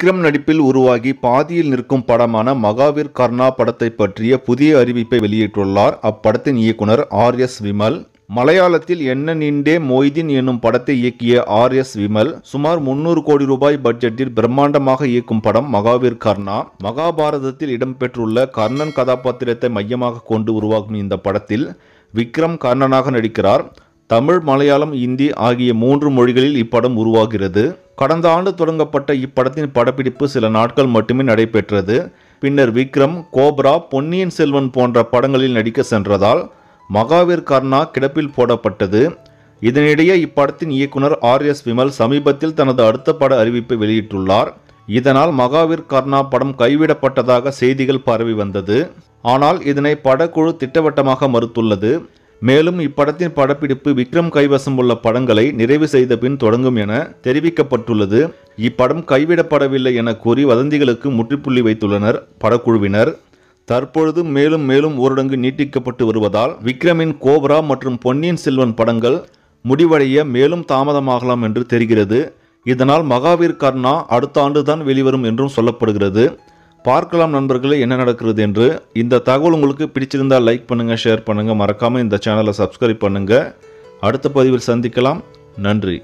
விக்ரம் நடிப்பில் உருவாகி பாதியில் நிற்கும் படமான மகாவீர் கர்ணா படத்தை பற்றிய புதிய அறிவிப்பை வெளியிட்டுள்ளார் அப்படத்தின் இயக்குனர் ஆர் எஸ் விமல் மலையாளத்தில் என்ன நீண்டே மொய்தீன் என்னும் படத்தை இயக்கிய ஆர் எஸ் விமல் சுமார் முன்னூறு கோடி ரூபாய் பட்ஜெட்டில் பிரம்மாண்டமாக இயக்கும் படம் மகாவீர் கர்ணா மகாபாரதத்தில் இடம்பெற்றுள்ள கர்ணன் கதாபாத்திரத்தை மையமாக கொண்டு உருவாகும் இந்த படத்தில் விக்ரம் கர்ணனாக நடிக்கிறார் தமிழ் மலையாளம் இந்தி ஆகிய மூன்று மொழிகளில் இப்படம் உருவாகிறது கடந்த ஆண்டு தொடங்கப்பட்ட இப்படத்தின் படப்பிடிப்பு சில நாட்கள் மட்டுமே நடைபெற்றது பின்னர் விக்ரம் கோப்ரா பொன்னியின் செல்வன் போன்ற படங்களில் நடிக்க சென்றதால் மகாவீர் கர்ணா கிடப்பில் போடப்பட்டது இதனிடையே இப்படத்தின் இயக்குனர் ஆர் எஸ் விமல் சமீபத்தில் தனது அடுத்த பட அறிவிப்பை வெளியிட்டுள்ளார் இதனால் மகாவீர் கர்ணா படம் கைவிடப்பட்டதாக செய்திகள் பரவி வந்தது ஆனால் இதனை படக்குழு திட்டவட்டமாக மறுத்துள்ளது மேலும் இப்படத்தின் படப்பிடிப்பு விக்ரம் கைவசம் உள்ள படங்களை நிறைவு செய்த பின் தொடங்கும் என தெரிவிக்கப்பட்டுள்ளது இப்படம் கைவிடப்படவில்லை என கூறி வதந்திகளுக்கு முற்றுப்புள்ளி வைத்துள்ளனர் படக்குழுவினர் தற்பொழுது மேலும் மேலும் ஊரடங்கு நீட்டிக்கப்பட்டு வருவதால் விக்ரமின் கோப்ரா மற்றும் பொன்னியின் செல்வன் படங்கள் முடிவடைய மேலும் தாமதமாகலாம் என்று தெரிகிறது இதனால் மகாவீர் கர்ணா அடுத்த ஆண்டுதான் வெளிவரும் என்றும் சொல்லப்படுகிறது பார்க்கலாம் நண்பர்களே என்ன நடக்கிறது என்று இந்த தகவல் உங்களுக்கு பிடிச்சிருந்தால் லைக் பண்ணுங்கள் ஷேர் பண்ணுங்கள் மறக்காமல் இந்த சேனலை சப்ஸ்கிரைப் பண்ணுங்கள் அடுத்த பதிவில் சந்திக்கலாம் நன்றி